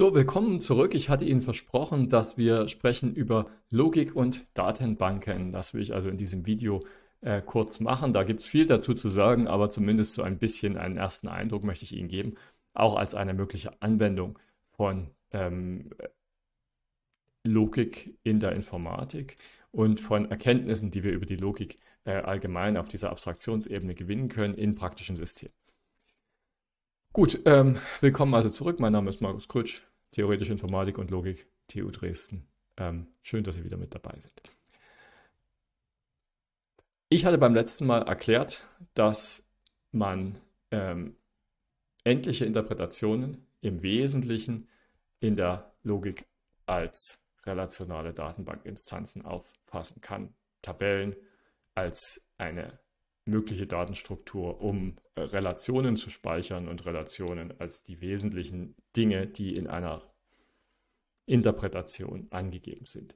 So, willkommen zurück. Ich hatte Ihnen versprochen, dass wir sprechen über Logik und Datenbanken. Das will ich also in diesem Video äh, kurz machen. Da gibt es viel dazu zu sagen, aber zumindest so ein bisschen einen ersten Eindruck möchte ich Ihnen geben, auch als eine mögliche Anwendung von ähm, Logik in der Informatik und von Erkenntnissen, die wir über die Logik äh, allgemein auf dieser Abstraktionsebene gewinnen können in praktischen Systemen. Gut, ähm, willkommen also zurück. Mein Name ist Markus Krutsch, Theoretische Informatik und Logik, TU Dresden. Ähm, schön, dass Sie wieder mit dabei sind. Ich hatte beim letzten Mal erklärt, dass man ähm, endliche Interpretationen im Wesentlichen in der Logik als relationale Datenbankinstanzen auffassen kann. Tabellen als eine mögliche Datenstruktur, um äh, Relationen zu speichern und Relationen als die wesentlichen Dinge, die in einer Interpretation angegeben sind.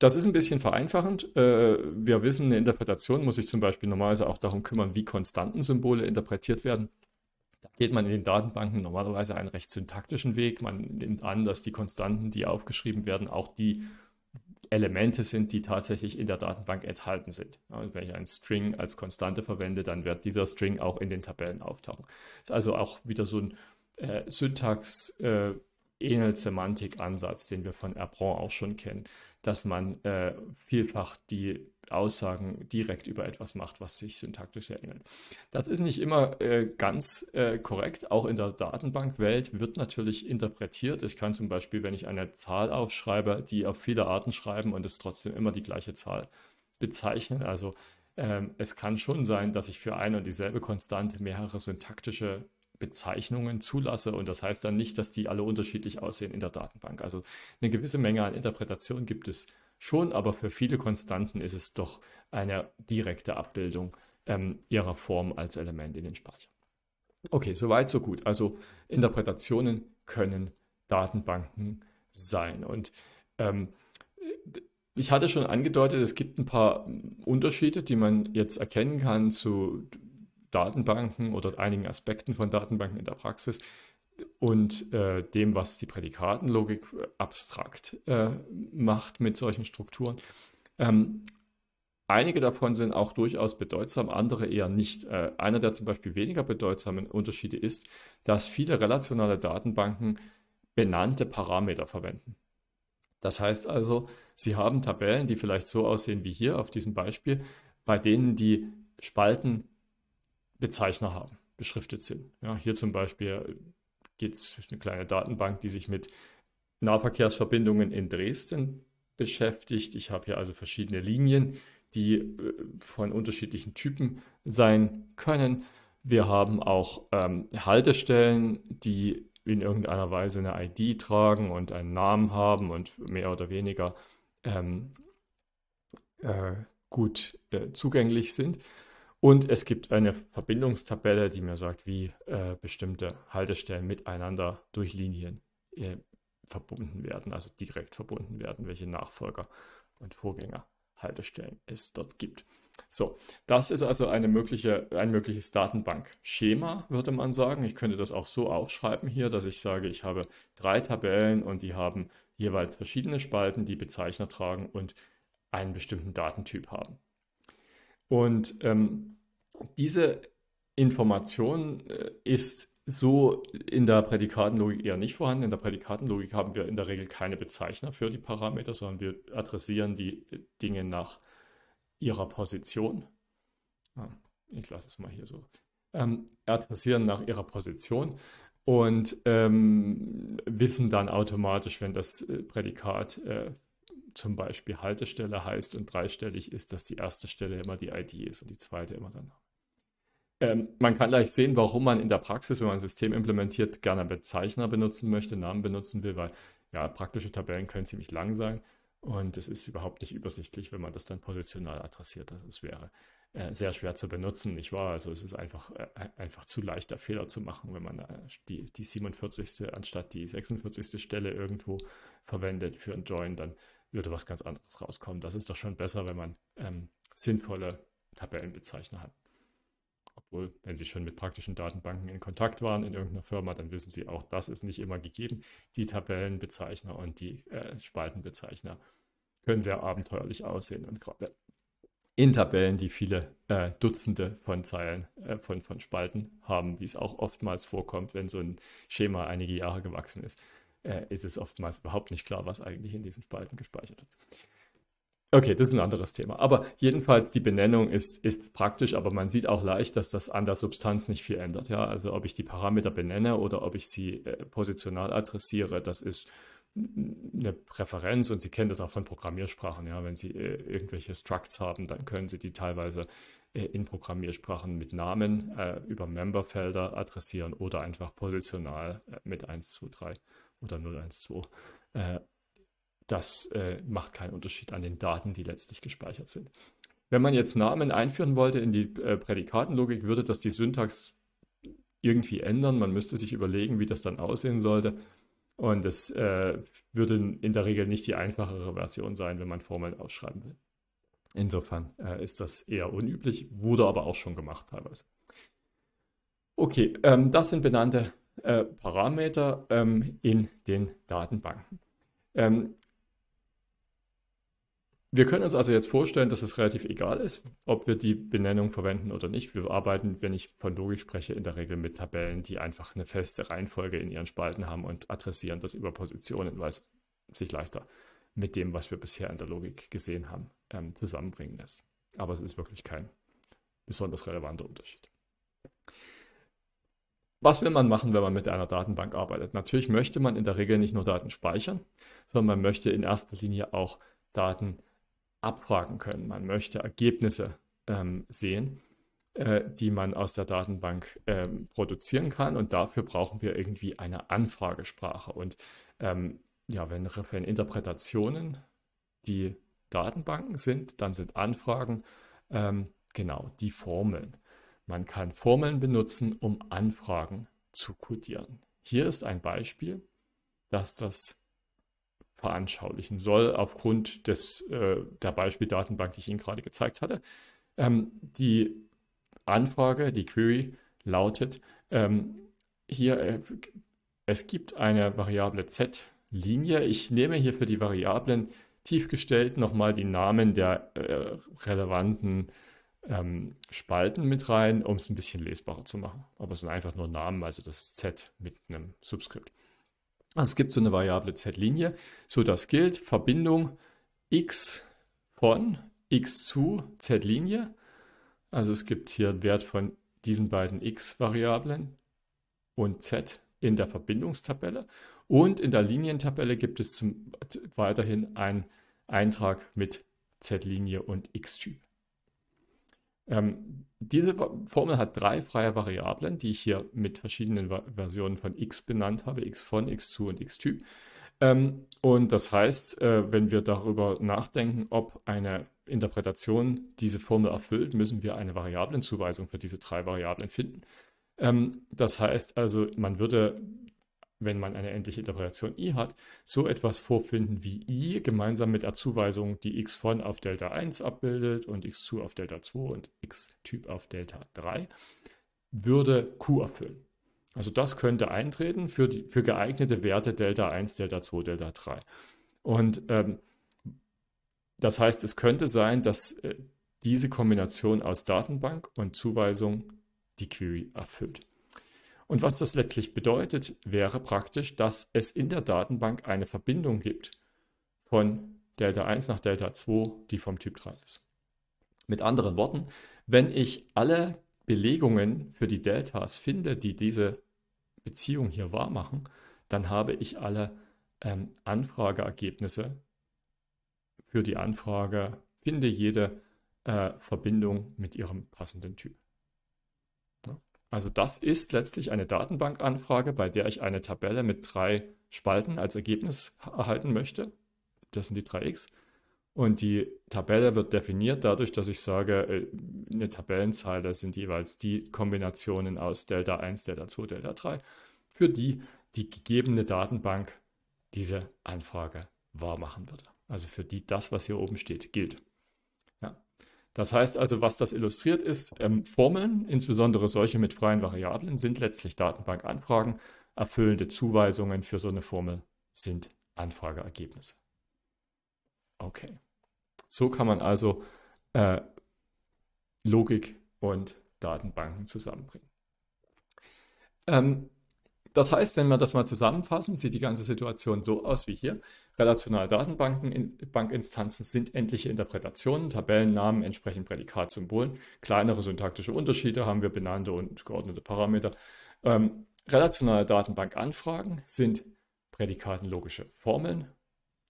Das ist ein bisschen vereinfachend. Äh, wir wissen, eine Interpretation muss sich zum Beispiel normalerweise auch darum kümmern, wie Konstantensymbole interpretiert werden. Da geht man in den Datenbanken normalerweise einen recht syntaktischen Weg. Man nimmt an, dass die Konstanten, die aufgeschrieben werden, auch die Elemente sind, die tatsächlich in der Datenbank enthalten sind. Und wenn ich einen String als Konstante verwende, dann wird dieser String auch in den Tabellen auftauchen. Das Ist also auch wieder so ein äh, Syntax äh, Semantik-Ansatz, den wir von Erbron auch schon kennen, dass man äh, vielfach die Aussagen direkt über etwas macht, was sich syntaktisch sehr ähnelt. Das ist nicht immer äh, ganz äh, korrekt. Auch in der Datenbankwelt wird natürlich interpretiert. Ich kann zum Beispiel, wenn ich eine Zahl aufschreibe, die auf viele Arten schreiben und es trotzdem immer die gleiche Zahl bezeichnen. Also ähm, es kann schon sein, dass ich für eine und dieselbe Konstante mehrere syntaktische Bezeichnungen zulasse und das heißt dann nicht, dass die alle unterschiedlich aussehen in der Datenbank. Also eine gewisse Menge an Interpretation gibt es schon, aber für viele Konstanten ist es doch eine direkte Abbildung ähm, ihrer Form als Element in den Speicher. Okay, soweit, so gut. Also Interpretationen können Datenbanken sein. Und ähm, ich hatte schon angedeutet, es gibt ein paar Unterschiede, die man jetzt erkennen kann zu Datenbanken oder einigen Aspekten von Datenbanken in der Praxis und äh, dem, was die Prädikatenlogik äh, abstrakt äh, macht mit solchen Strukturen. Ähm, einige davon sind auch durchaus bedeutsam, andere eher nicht. Äh, einer der zum Beispiel weniger bedeutsamen Unterschiede ist, dass viele relationale Datenbanken benannte Parameter verwenden. Das heißt also, Sie haben Tabellen, die vielleicht so aussehen wie hier auf diesem Beispiel, bei denen die Spalten Bezeichner haben, beschriftet sind. Ja, hier zum Beispiel gibt es eine kleine Datenbank, die sich mit Nahverkehrsverbindungen in Dresden beschäftigt. Ich habe hier also verschiedene Linien, die äh, von unterschiedlichen Typen sein können. Wir haben auch ähm, Haltestellen, die in irgendeiner Weise eine ID tragen und einen Namen haben und mehr oder weniger ähm, äh, gut äh, zugänglich sind. Und es gibt eine Verbindungstabelle, die mir sagt, wie äh, bestimmte Haltestellen miteinander durch Linien äh, verbunden werden, also direkt verbunden werden, welche Nachfolger und Vorgängerhaltestellen es dort gibt. So, das ist also eine mögliche, ein mögliches Datenbankschema, würde man sagen. Ich könnte das auch so aufschreiben hier, dass ich sage, ich habe drei Tabellen und die haben jeweils verschiedene Spalten, die Bezeichner tragen und einen bestimmten Datentyp haben. Und ähm, diese Information äh, ist so in der Prädikatenlogik eher nicht vorhanden. In der Prädikatenlogik haben wir in der Regel keine Bezeichner für die Parameter, sondern wir adressieren die äh, Dinge nach ihrer Position. Ah, ich lasse es mal hier so. Ähm, adressieren nach ihrer Position und ähm, wissen dann automatisch, wenn das äh, Prädikat äh, zum Beispiel Haltestelle heißt und dreistellig ist, dass die erste Stelle immer die ID ist und die zweite immer der Ähm, man kann leicht sehen, warum man in der Praxis, wenn man ein System implementiert, gerne Bezeichner benutzen möchte, Namen benutzen will, weil ja, praktische Tabellen können ziemlich lang sein und es ist überhaupt nicht übersichtlich, wenn man das dann positional adressiert. Also es wäre äh, sehr schwer zu benutzen, nicht wahr? Also es ist einfach, äh, einfach zu leichter Fehler zu machen, wenn man äh, die, die 47. anstatt die 46. Stelle irgendwo verwendet für ein Join, dann würde was ganz anderes rauskommen. Das ist doch schon besser, wenn man ähm, sinnvolle Tabellenbezeichner hat. Obwohl, wenn Sie schon mit praktischen Datenbanken in Kontakt waren in irgendeiner Firma, dann wissen Sie auch, das ist nicht immer gegeben. Die Tabellenbezeichner und die äh, Spaltenbezeichner können sehr abenteuerlich aussehen und gerade in Tabellen, die viele äh, Dutzende von Zeilen, äh, von, von Spalten haben, wie es auch oftmals vorkommt, wenn so ein Schema einige Jahre gewachsen ist äh, ist es oftmals überhaupt nicht klar, was eigentlich in diesen Spalten gespeichert wird. Okay, das ist ein anderes Thema. Aber jedenfalls die Benennung ist, ist praktisch, aber man sieht auch leicht, dass das an der Substanz nicht viel ändert. Ja? Also ob ich die Parameter benenne oder ob ich sie äh, positional adressiere, das ist eine Präferenz und Sie kennen das auch von Programmiersprachen. Ja? Wenn Sie äh, irgendwelche Structs haben, dann können Sie die teilweise äh, in Programmiersprachen mit Namen äh, über Memberfelder adressieren oder einfach positional äh, mit 1, 2, 3 oder 012. Äh, das äh, macht keinen Unterschied an den Daten, die letztlich gespeichert sind. Wenn man jetzt Namen einführen wollte in die äh, Prädikatenlogik, würde das die Syntax irgendwie ändern. Man müsste sich überlegen, wie das dann aussehen sollte. Und es äh, würde in der Regel nicht die einfachere Version sein, wenn man Formeln aufschreiben will. Insofern äh, ist das eher unüblich, wurde aber auch schon gemacht teilweise. Okay, ähm, das sind benannte äh, Parameter ähm, in den Datenbanken. Ähm, wir können uns also jetzt vorstellen, dass es relativ egal ist, ob wir die Benennung verwenden oder nicht. Wir arbeiten, wenn ich von Logik spreche, in der Regel mit Tabellen, die einfach eine feste Reihenfolge in ihren Spalten haben und adressieren das über Positionen, weil es sich leichter mit dem, was wir bisher in der Logik gesehen haben, ähm, zusammenbringen lässt. Aber es ist wirklich kein besonders relevanter Unterschied. Was will man machen, wenn man mit einer Datenbank arbeitet? Natürlich möchte man in der Regel nicht nur Daten speichern, sondern man möchte in erster Linie auch Daten abfragen können. Man möchte Ergebnisse ähm, sehen, äh, die man aus der Datenbank ähm, produzieren kann. Und dafür brauchen wir irgendwie eine Anfragesprache. Und ähm, ja, wenn, wenn Interpretationen die Datenbanken sind, dann sind Anfragen ähm, genau die Formeln. Man kann Formeln benutzen, um Anfragen zu codieren. Hier ist ein Beispiel, das das veranschaulichen soll, aufgrund des, äh, der Beispieldatenbank, die ich Ihnen gerade gezeigt hatte. Ähm, die Anfrage, die Query lautet, ähm, hier, äh, es gibt eine Variable z-Linie. Ich nehme hier für die Variablen tiefgestellt nochmal die Namen der äh, relevanten äh, ähm, Spalten mit rein, um es ein bisschen lesbarer zu machen. Aber es sind einfach nur Namen, also das Z mit einem Subskript. Also es gibt so eine variable Z-Linie. So, das gilt Verbindung x von x zu Z-Linie. Also es gibt hier einen Wert von diesen beiden x-Variablen und z in der Verbindungstabelle. Und in der Linientabelle gibt es zum, weiterhin einen Eintrag mit Z-Linie und x-Typ. Ähm, diese Formel hat drei freie Variablen, die ich hier mit verschiedenen Va Versionen von x benannt habe, x von, x zu und x Typ. Ähm, und das heißt, äh, wenn wir darüber nachdenken, ob eine Interpretation diese Formel erfüllt, müssen wir eine Variablenzuweisung für diese drei Variablen finden. Ähm, das heißt also, man würde wenn man eine endliche Interpolation i hat, so etwas vorfinden wie i gemeinsam mit der Zuweisung, die x von auf Delta 1 abbildet und x zu auf Delta 2 und x Typ auf Delta 3, würde q erfüllen. Also das könnte eintreten für, die, für geeignete Werte Delta 1, Delta 2, Delta 3. Und ähm, das heißt, es könnte sein, dass äh, diese Kombination aus Datenbank und Zuweisung die Query erfüllt. Und was das letztlich bedeutet, wäre praktisch, dass es in der Datenbank eine Verbindung gibt von Delta 1 nach Delta 2, die vom Typ 3 ist. Mit anderen Worten, wenn ich alle Belegungen für die Deltas finde, die diese Beziehung hier wahr machen, dann habe ich alle ähm, Anfrageergebnisse für die Anfrage, finde jede äh, Verbindung mit ihrem passenden Typ. Also das ist letztlich eine Datenbankanfrage, bei der ich eine Tabelle mit drei Spalten als Ergebnis erhalten möchte. Das sind die drei X. Und die Tabelle wird definiert dadurch, dass ich sage, äh, eine Tabellenzeile sind jeweils die Kombinationen aus Delta 1, Delta 2, Delta 3, für die die gegebene Datenbank diese Anfrage wahrmachen würde. Also für die das, was hier oben steht, gilt. Das heißt also, was das illustriert ist, ähm, Formeln, insbesondere solche mit freien Variablen, sind letztlich Datenbankanfragen. Erfüllende Zuweisungen für so eine Formel sind Anfrageergebnisse. Okay. So kann man also äh, Logik und Datenbanken zusammenbringen. Ähm, das heißt, wenn wir das mal zusammenfassen, sieht die ganze Situation so aus wie hier. Relationale Datenbanken, Bankinstanzen sind endliche Interpretationen, Tabellennamen entsprechen Prädikatsymbolen. Kleinere syntaktische Unterschiede haben wir benannte und geordnete Parameter. Ähm, relationale Datenbankanfragen sind prädikatenlogische Formeln.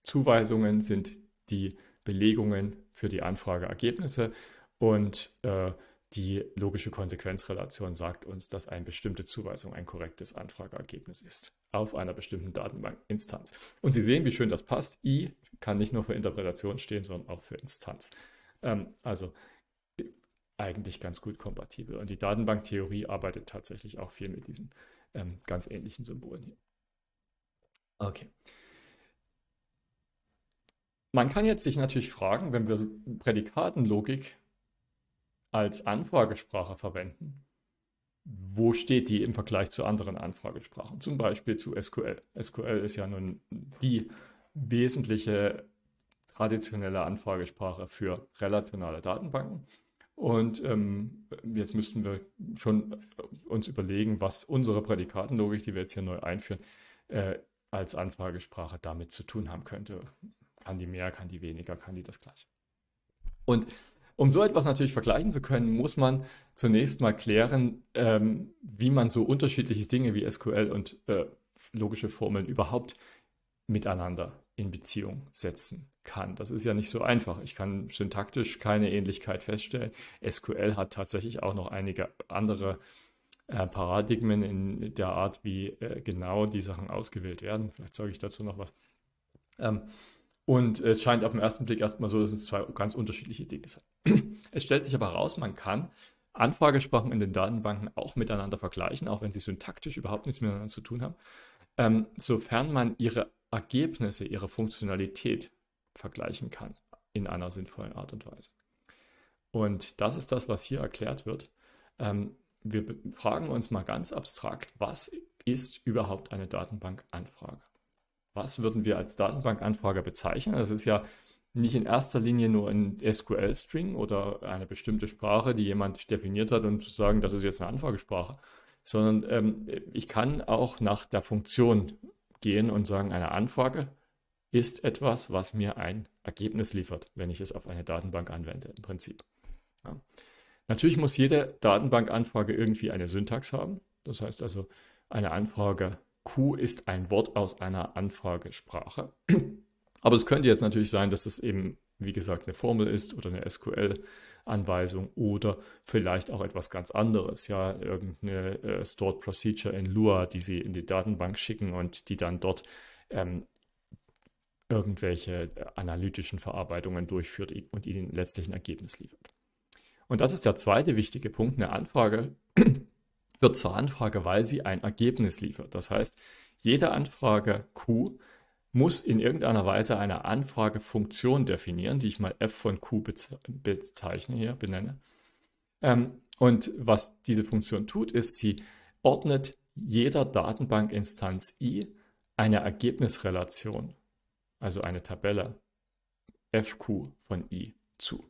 Zuweisungen sind die Belegungen für die Anfrageergebnisse und äh, die logische Konsequenzrelation sagt uns, dass eine bestimmte Zuweisung ein korrektes Anfrageergebnis ist auf einer bestimmten Datenbankinstanz. Und Sie sehen, wie schön das passt. I kann nicht nur für Interpretation stehen, sondern auch für Instanz. Ähm, also eigentlich ganz gut kompatibel. Und die Datenbanktheorie arbeitet tatsächlich auch viel mit diesen ähm, ganz ähnlichen Symbolen hier. Okay. Man kann jetzt sich natürlich fragen, wenn wir Prädikatenlogik als Anfragesprache verwenden. Wo steht die im Vergleich zu anderen Anfragesprachen? Zum Beispiel zu SQL. SQL ist ja nun die wesentliche traditionelle Anfragesprache für relationale Datenbanken. Und ähm, jetzt müssten wir schon äh, uns überlegen, was unsere Prädikatenlogik, die wir jetzt hier neu einführen, äh, als Anfragesprache damit zu tun haben könnte. Kann die mehr, kann die weniger, kann die das gleiche? Und um so etwas natürlich vergleichen zu können, muss man zunächst mal klären, ähm, wie man so unterschiedliche Dinge wie SQL und äh, logische Formeln überhaupt miteinander in Beziehung setzen kann. Das ist ja nicht so einfach. Ich kann syntaktisch keine Ähnlichkeit feststellen. SQL hat tatsächlich auch noch einige andere äh, Paradigmen in der Art, wie äh, genau die Sachen ausgewählt werden. Vielleicht sage ich dazu noch was. Ähm, und es scheint auf den ersten Blick erstmal so, dass es zwei ganz unterschiedliche Dinge sind. es stellt sich aber heraus, man kann Anfragesprachen in den Datenbanken auch miteinander vergleichen, auch wenn sie syntaktisch überhaupt nichts miteinander zu tun haben, ähm, sofern man ihre Ergebnisse, ihre Funktionalität vergleichen kann in einer sinnvollen Art und Weise. Und das ist das, was hier erklärt wird. Ähm, wir fragen uns mal ganz abstrakt, was ist überhaupt eine Datenbankanfrage? was würden wir als Datenbankanfrage bezeichnen? Das ist ja nicht in erster Linie nur ein SQL-String oder eine bestimmte Sprache, die jemand definiert hat und zu sagen, das ist jetzt eine Anfragesprache, sondern ähm, ich kann auch nach der Funktion gehen und sagen, eine Anfrage ist etwas, was mir ein Ergebnis liefert, wenn ich es auf eine Datenbank anwende, im Prinzip. Ja. Natürlich muss jede Datenbankanfrage irgendwie eine Syntax haben. Das heißt also, eine Anfrage Q ist ein Wort aus einer Anfragesprache. Aber es könnte jetzt natürlich sein, dass es eben, wie gesagt, eine Formel ist oder eine SQL-Anweisung oder vielleicht auch etwas ganz anderes. Ja, irgendeine äh, Stored Procedure in Lua, die Sie in die Datenbank schicken und die dann dort ähm, irgendwelche äh, analytischen Verarbeitungen durchführt und Ihnen letztlich ein Ergebnis liefert. Und das ist der zweite wichtige Punkt. Eine Anfrage wird zur Anfrage, weil sie ein Ergebnis liefert. Das heißt, jede Anfrage Q muss in irgendeiner Weise eine Anfragefunktion definieren, die ich mal f von Q bezeichne hier, benenne. Ähm, und was diese Funktion tut, ist, sie ordnet jeder Datenbankinstanz i eine Ergebnisrelation, also eine Tabelle fq von i zu.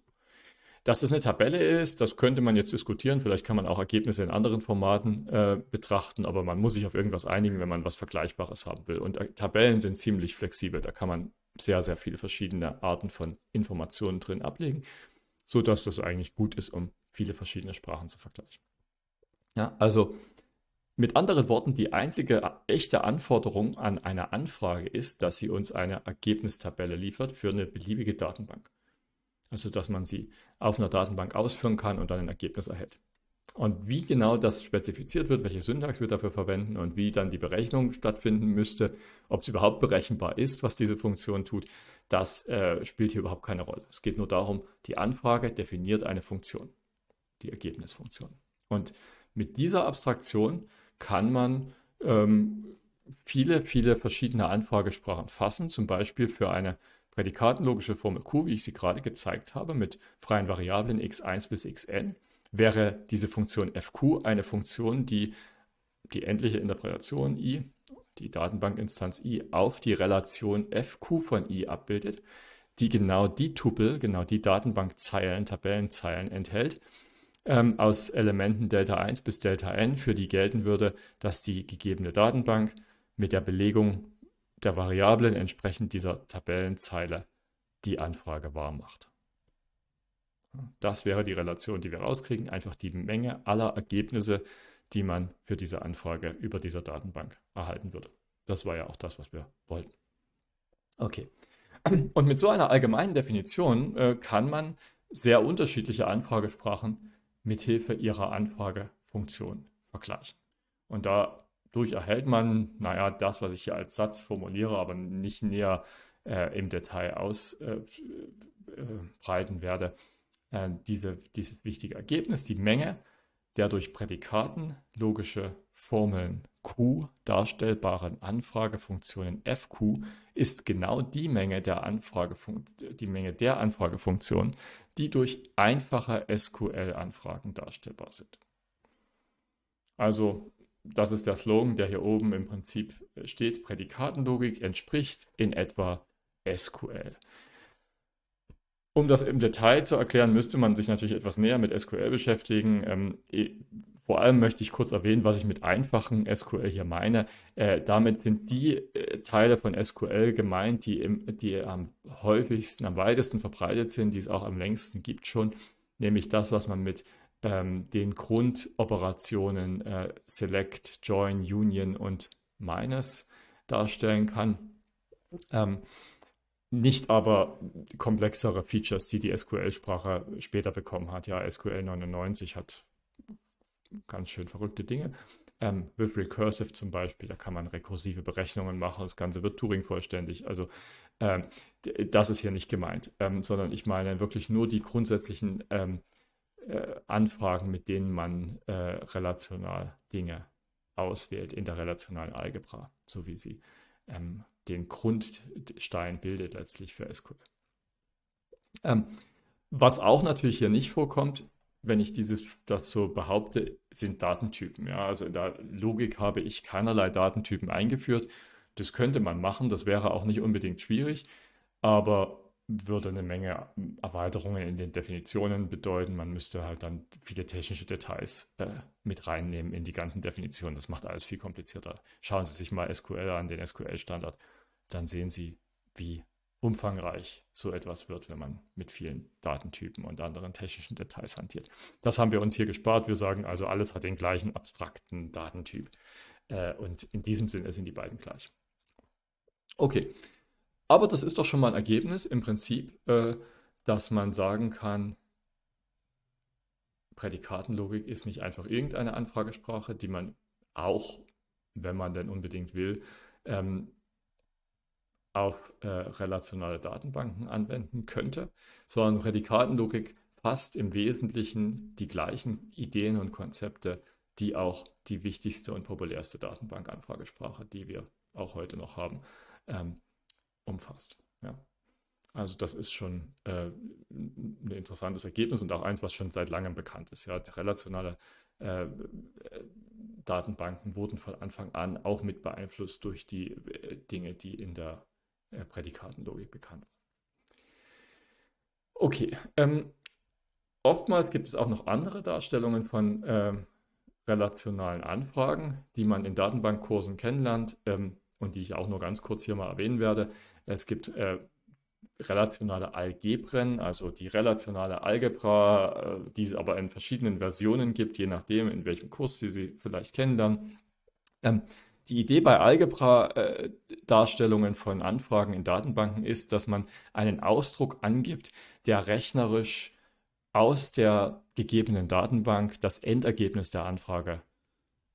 Dass das eine Tabelle ist, das könnte man jetzt diskutieren. Vielleicht kann man auch Ergebnisse in anderen Formaten äh, betrachten, aber man muss sich auf irgendwas einigen, wenn man was Vergleichbares haben will. Und äh, Tabellen sind ziemlich flexibel. Da kann man sehr, sehr viele verschiedene Arten von Informationen drin ablegen, sodass das eigentlich gut ist, um viele verschiedene Sprachen zu vergleichen. Ja, also mit anderen Worten, die einzige äh, echte Anforderung an eine Anfrage ist, dass sie uns eine Ergebnistabelle liefert für eine beliebige Datenbank. Also dass man sie auf einer Datenbank ausführen kann und dann ein Ergebnis erhält. Und wie genau das spezifiziert wird, welche Syntax wir dafür verwenden und wie dann die Berechnung stattfinden müsste, ob es überhaupt berechenbar ist, was diese Funktion tut, das äh, spielt hier überhaupt keine Rolle. Es geht nur darum, die Anfrage definiert eine Funktion, die Ergebnisfunktion. Und mit dieser Abstraktion kann man ähm, viele, viele verschiedene Anfragesprachen fassen, zum Beispiel für eine Prädikatenlogische Formel Q, wie ich sie gerade gezeigt habe, mit freien Variablen x1 bis xn, wäre diese Funktion fq eine Funktion, die die endliche Interpretation i, die Datenbankinstanz i, auf die Relation fq von i abbildet, die genau die Tupel, genau die Datenbankzeilen, Tabellenzeilen enthält, ähm, aus Elementen Delta 1 bis Delta n, für die gelten würde, dass die gegebene Datenbank mit der Belegung der Variablen entsprechend dieser Tabellenzeile die Anfrage wahr macht. Das wäre die Relation, die wir rauskriegen, einfach die Menge aller Ergebnisse, die man für diese Anfrage über dieser Datenbank erhalten würde. Das war ja auch das, was wir wollten. Okay. Und mit so einer allgemeinen Definition äh, kann man sehr unterschiedliche Anfragesprachen mithilfe ihrer Anfragefunktion vergleichen. Und da durch erhält man, naja, das, was ich hier als Satz formuliere, aber nicht näher äh, im Detail ausbreiten äh, äh werde, äh, diese, dieses wichtige Ergebnis, die Menge der durch Prädikaten logische Formeln Q darstellbaren Anfragefunktionen FQ ist genau die Menge der, Anfragefun die Menge der Anfragefunktionen, die durch einfache SQL-Anfragen darstellbar sind. Also das ist der Slogan, der hier oben im Prinzip steht. Prädikatenlogik entspricht in etwa SQL. Um das im Detail zu erklären, müsste man sich natürlich etwas näher mit SQL beschäftigen. Ähm, eh, vor allem möchte ich kurz erwähnen, was ich mit einfachen SQL hier meine. Äh, damit sind die äh, Teile von SQL gemeint, die, im, die am häufigsten, am weitesten verbreitet sind, die es auch am längsten gibt schon, nämlich das, was man mit ähm, den Grundoperationen äh, Select, Join, Union und Minus darstellen kann. Ähm, nicht aber komplexere Features, die die SQL-Sprache später bekommen hat. Ja, SQL 99 hat ganz schön verrückte Dinge. Ähm, with Recursive zum Beispiel, da kann man rekursive Berechnungen machen, das Ganze wird Turing vollständig. Also ähm, das ist hier nicht gemeint, ähm, sondern ich meine wirklich nur die grundsätzlichen ähm, äh, Anfragen, mit denen man äh, relational Dinge auswählt in der relationalen Algebra, so wie sie ähm, den Grundstein bildet letztlich für SQL. Ähm, was auch natürlich hier nicht vorkommt, wenn ich dieses, das so behaupte, sind Datentypen. Ja? Also in der Logik habe ich keinerlei Datentypen eingeführt. Das könnte man machen, das wäre auch nicht unbedingt schwierig, aber würde eine Menge Erweiterungen in den Definitionen bedeuten. Man müsste halt dann viele technische Details äh, mit reinnehmen in die ganzen Definitionen. Das macht alles viel komplizierter. Schauen Sie sich mal SQL an, den SQL-Standard. Dann sehen Sie, wie umfangreich so etwas wird, wenn man mit vielen Datentypen und anderen technischen Details hantiert. Das haben wir uns hier gespart. Wir sagen also, alles hat den gleichen abstrakten Datentyp. Äh, und in diesem Sinne sind die beiden gleich. Okay, aber das ist doch schon mal ein Ergebnis im Prinzip, äh, dass man sagen kann, Prädikatenlogik ist nicht einfach irgendeine Anfragesprache, die man auch, wenn man denn unbedingt will, ähm, auf äh, relationale Datenbanken anwenden könnte, sondern Prädikatenlogik fasst im Wesentlichen die gleichen Ideen und Konzepte, die auch die wichtigste und populärste Datenbankanfragesprache, die wir auch heute noch haben, ähm, umfasst. Ja. Also das ist schon äh, ein interessantes Ergebnis und auch eins, was schon seit langem bekannt ist. Ja, relationale äh, Datenbanken wurden von Anfang an auch mit beeinflusst durch die äh, Dinge, die in der äh, Prädikatenlogik bekannt waren. Okay, ähm, oftmals gibt es auch noch andere Darstellungen von ähm, relationalen Anfragen, die man in Datenbankkursen kennenlernt ähm, und die ich auch nur ganz kurz hier mal erwähnen werde. Es gibt äh, relationale Algebren, also die relationale Algebra, äh, die es aber in verschiedenen Versionen gibt, je nachdem, in welchem Kurs Sie sie vielleicht kennenlernen. Ähm, die Idee bei Algebra-Darstellungen äh, von Anfragen in Datenbanken ist, dass man einen Ausdruck angibt, der rechnerisch aus der gegebenen Datenbank das Endergebnis der Anfrage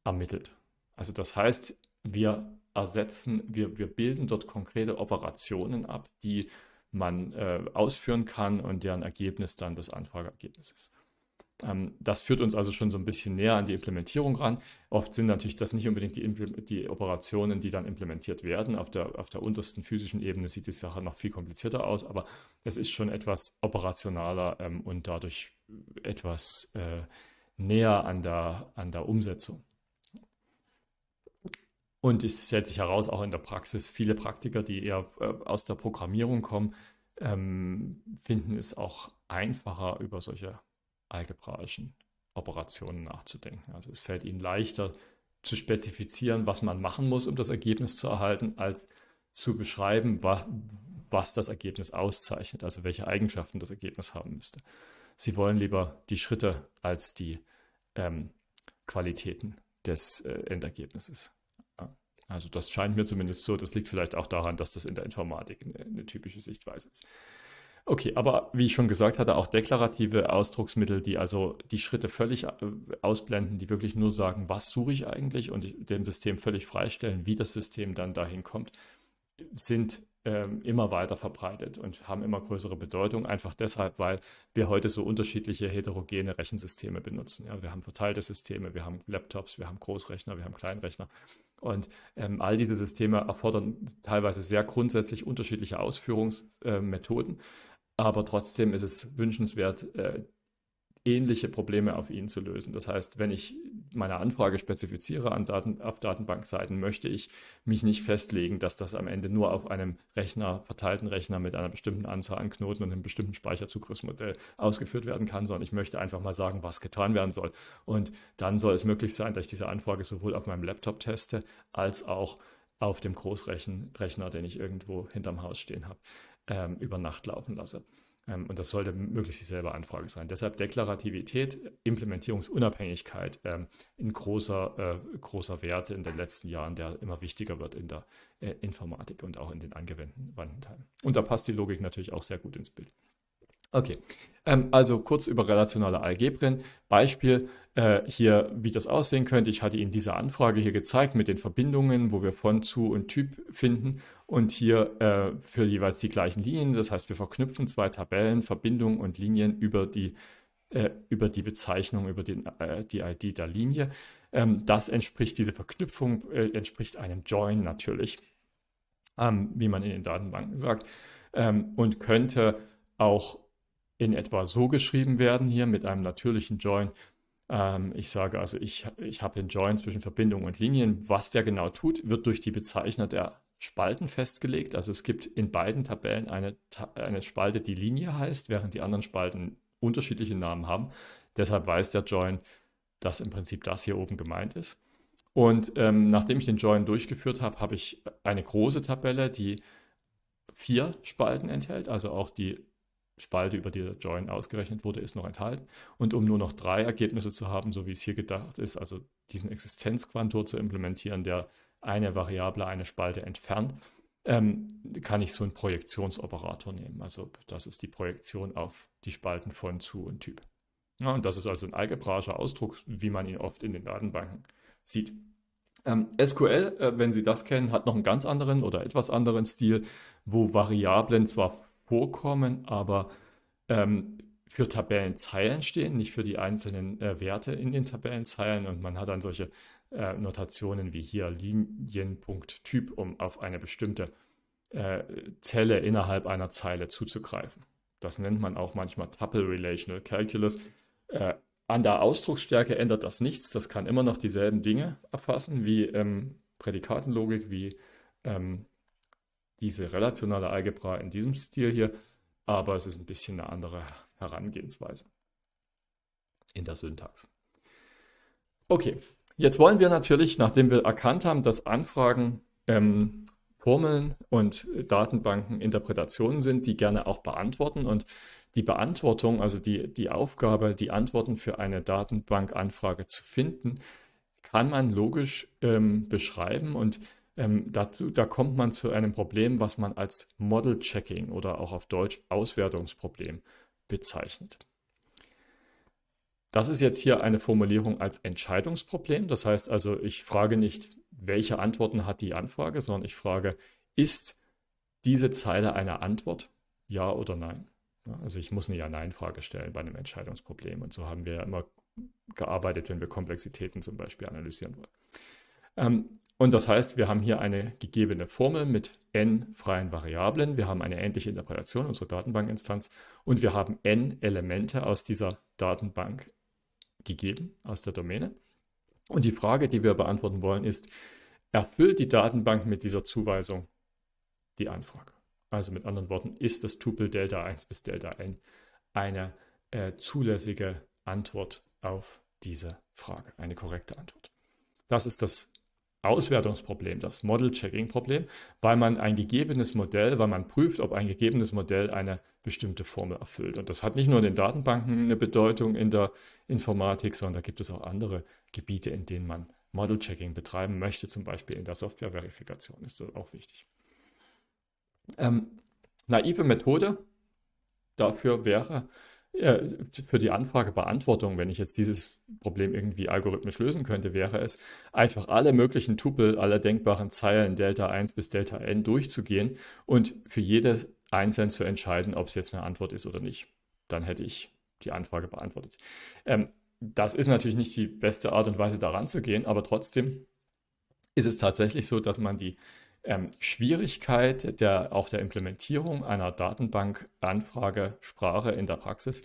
ermittelt. Also das heißt, wir ersetzen, wir, wir bilden dort konkrete Operationen ab, die man äh, ausführen kann und deren Ergebnis dann das Anfrageergebnis ist. Ähm, das führt uns also schon so ein bisschen näher an die Implementierung ran. Oft sind natürlich das nicht unbedingt die, die Operationen, die dann implementiert werden. Auf der, auf der untersten physischen Ebene sieht die Sache noch viel komplizierter aus, aber es ist schon etwas operationaler ähm, und dadurch etwas äh, näher an der, an der Umsetzung. Und es stellt sich heraus, auch in der Praxis, viele Praktiker, die eher äh, aus der Programmierung kommen, ähm, finden es auch einfacher, über solche algebraischen Operationen nachzudenken. Also es fällt ihnen leichter zu spezifizieren, was man machen muss, um das Ergebnis zu erhalten, als zu beschreiben, wa was das Ergebnis auszeichnet, also welche Eigenschaften das Ergebnis haben müsste. Sie wollen lieber die Schritte als die ähm, Qualitäten des äh, Endergebnisses. Also das scheint mir zumindest so. Das liegt vielleicht auch daran, dass das in der Informatik eine, eine typische Sichtweise ist. Okay, aber wie ich schon gesagt hatte, auch deklarative Ausdrucksmittel, die also die Schritte völlig äh, ausblenden, die wirklich nur sagen, was suche ich eigentlich und dem System völlig freistellen, wie das System dann dahin kommt, sind ähm, immer weiter verbreitet und haben immer größere Bedeutung, einfach deshalb, weil wir heute so unterschiedliche heterogene Rechensysteme benutzen. Ja, wir haben verteilte Systeme, wir haben Laptops, wir haben Großrechner, wir haben Kleinrechner und ähm, all diese Systeme erfordern teilweise sehr grundsätzlich unterschiedliche Ausführungsmethoden. Äh, aber trotzdem ist es wünschenswert, äh, ähnliche Probleme auf ihn zu lösen. Das heißt, wenn ich meine Anfrage spezifiziere an Daten, auf Datenbankseiten, möchte ich mich nicht festlegen, dass das am Ende nur auf einem Rechner, verteilten Rechner mit einer bestimmten Anzahl an Knoten und einem bestimmten Speicherzugriffsmodell ausgeführt werden kann, sondern ich möchte einfach mal sagen, was getan werden soll. Und dann soll es möglich sein, dass ich diese Anfrage sowohl auf meinem Laptop teste, als auch auf dem Großrechner, den ich irgendwo hinterm Haus stehen habe, ähm, über Nacht laufen lasse. Ähm, und das sollte möglichst dieselbe Anfrage sein. Deshalb Deklarativität, Implementierungsunabhängigkeit ähm, in großer, äh, großer Werte in den letzten Jahren, der immer wichtiger wird in der äh, Informatik und auch in den angewandten Teilen. Und da passt die Logik natürlich auch sehr gut ins Bild. Okay, ähm, also kurz über relationale Algebren. Beispiel, äh, hier, wie das aussehen könnte. Ich hatte Ihnen diese Anfrage hier gezeigt mit den Verbindungen, wo wir von, zu und Typ finden und hier äh, für jeweils die gleichen Linien. Das heißt, wir verknüpfen zwei Tabellen, Verbindungen und Linien über die äh, über die Bezeichnung, über den, äh, die ID der Linie. Ähm, das entspricht, diese Verknüpfung äh, entspricht einem Join natürlich, ähm, wie man in den Datenbanken sagt, ähm, und könnte auch in etwa so geschrieben werden hier mit einem natürlichen Join, ähm, ich sage also, ich, ich habe den Join zwischen Verbindungen und Linien. Was der genau tut, wird durch die Bezeichner der Spalten festgelegt. Also es gibt in beiden Tabellen eine, eine Spalte, die Linie heißt, während die anderen Spalten unterschiedliche Namen haben. Deshalb weiß der Join, dass im Prinzip das hier oben gemeint ist. Und ähm, nachdem ich den Join durchgeführt habe, habe ich eine große Tabelle, die vier Spalten enthält, also auch die Spalte, über die der Join ausgerechnet wurde, ist noch enthalten. Und um nur noch drei Ergebnisse zu haben, so wie es hier gedacht ist, also diesen Existenzquantor zu implementieren, der eine Variable, eine Spalte entfernt, ähm, kann ich so einen Projektionsoperator nehmen. Also das ist die Projektion auf die Spalten von zu und Typ. Ja, und das ist also ein algebraischer Ausdruck, wie man ihn oft in den Datenbanken sieht. Ähm, SQL, äh, wenn Sie das kennen, hat noch einen ganz anderen oder etwas anderen Stil, wo Variablen zwar vorkommen, aber ähm, für Tabellenzeilen stehen, nicht für die einzelnen äh, Werte in den Tabellenzeilen. Und man hat dann solche äh, Notationen wie hier Linienpunkttyp, um auf eine bestimmte äh, Zelle innerhalb einer Zeile zuzugreifen. Das nennt man auch manchmal Tuple Relational Calculus. Äh, an der Ausdrucksstärke ändert das nichts. Das kann immer noch dieselben Dinge erfassen wie ähm, Prädikatenlogik, wie ähm, diese relationale Algebra in diesem Stil hier, aber es ist ein bisschen eine andere Herangehensweise in der Syntax. Okay, jetzt wollen wir natürlich, nachdem wir erkannt haben, dass Anfragen ähm, Formeln und Datenbanken Interpretationen sind, die gerne auch beantworten und die Beantwortung, also die, die Aufgabe, die Antworten für eine Datenbankanfrage zu finden, kann man logisch ähm, beschreiben und ähm, dazu, da kommt man zu einem Problem, was man als Model Checking oder auch auf Deutsch Auswertungsproblem bezeichnet. Das ist jetzt hier eine Formulierung als Entscheidungsproblem. Das heißt also, ich frage nicht, welche Antworten hat die Anfrage, sondern ich frage, ist diese Zeile eine Antwort? Ja oder nein? Also ich muss eine Ja-Nein-Frage stellen bei einem Entscheidungsproblem. Und so haben wir ja immer gearbeitet, wenn wir Komplexitäten zum Beispiel analysieren wollen. Ähm, und das heißt, wir haben hier eine gegebene Formel mit n freien Variablen. Wir haben eine endliche Interpretation unserer Datenbankinstanz und wir haben n Elemente aus dieser Datenbank gegeben, aus der Domäne. Und die Frage, die wir beantworten wollen, ist, erfüllt die Datenbank mit dieser Zuweisung die Anfrage? Also mit anderen Worten, ist das Tupel Delta 1 bis Delta n eine äh, zulässige Antwort auf diese Frage, eine korrekte Antwort? Das ist das Auswertungsproblem, das Model-Checking-Problem, weil man ein gegebenes Modell, weil man prüft, ob ein gegebenes Modell eine bestimmte Formel erfüllt. Und das hat nicht nur in den Datenbanken eine Bedeutung in der Informatik, sondern da gibt es auch andere Gebiete, in denen man Model-Checking betreiben möchte, zum Beispiel in der Software-Verifikation ist das auch wichtig. Ähm, naive Methode dafür wäre für die Anfragebeantwortung, wenn ich jetzt dieses Problem irgendwie algorithmisch lösen könnte, wäre es, einfach alle möglichen Tupel aller denkbaren Zeilen Delta 1 bis Delta n durchzugehen und für jede einzeln zu entscheiden, ob es jetzt eine Antwort ist oder nicht. Dann hätte ich die Anfrage beantwortet. Ähm, das ist natürlich nicht die beste Art und Weise, daran zu gehen, aber trotzdem ist es tatsächlich so, dass man die ähm, Schwierigkeit der, auch der Implementierung einer Datenbank-Anfragesprache in der Praxis